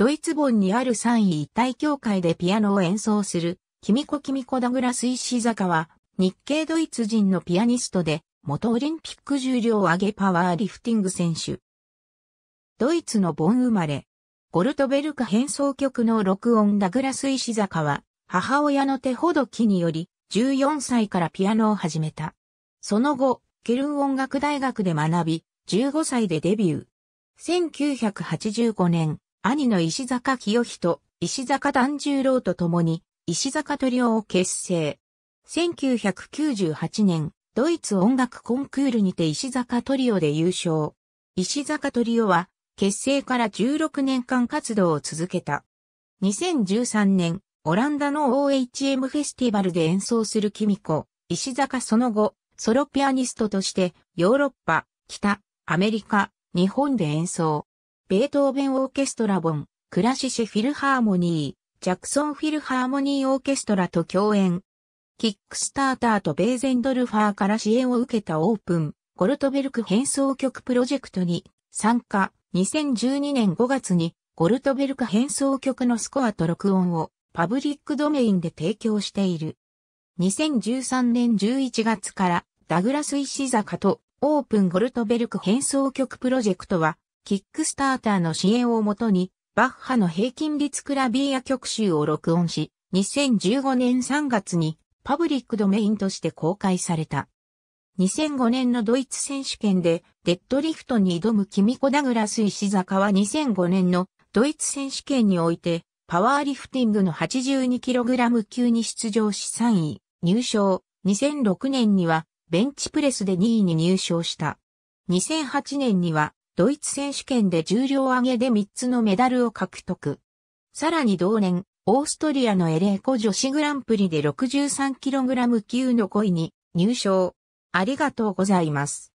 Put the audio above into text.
ドイツ本にある三位一体協会でピアノを演奏する、キミコ・キミコ・ダグラス・石坂は、日系ドイツ人のピアニストで、元オリンピック重量上げパワーリフティング選手。ドイツのボン生まれ。ゴルトベルク変奏曲の録音ダグラス・石坂は、母親の手ほどきにより、14歳からピアノを始めた。その後、ケルン音楽大学で学び、15歳でデビュー。1985年、兄の石坂清人、石坂團十郎と共に、石坂トリオを結成。1998年、ドイツ音楽コンクールにて石坂トリオで優勝。石坂トリオは、結成から16年間活動を続けた。2013年、オランダの OHM フェスティバルで演奏するキミコ、石坂その後、ソロピアニストとして、ヨーロッパ、北、アメリカ、日本で演奏。ベートーベンオーケストラボン、クラシシフィルハーモニー、ジャクソンフィルハーモニーオーケストラと共演。キックスターターとベーゼンドルファーから支援を受けたオープン、ゴルトベルク変奏曲プロジェクトに参加。2012年5月にゴルトベルク変奏曲のスコアと録音をパブリックドメインで提供している。2013年11月からダグラス石坂とオープンゴルトベルク変奏曲プロジェクトはキックスターターの支援をもとに、バッハの平均率クラビーア曲集を録音し、2015年3月にパブリックドメインとして公開された。2005年のドイツ選手権でデッドリフトに挑むキミコ・ダグラス石坂は2005年のドイツ選手権においてパワーリフティングの 82kg 級に出場し3位入賞。2006年にはベンチプレスで2位に入賞した。2008年にはドイツ選手権で重量挙げで3つのメダルを獲得。さらに同年、オーストリアのエレーコ女子グランプリで 63kg 級の5位に入賞。ありがとうございます。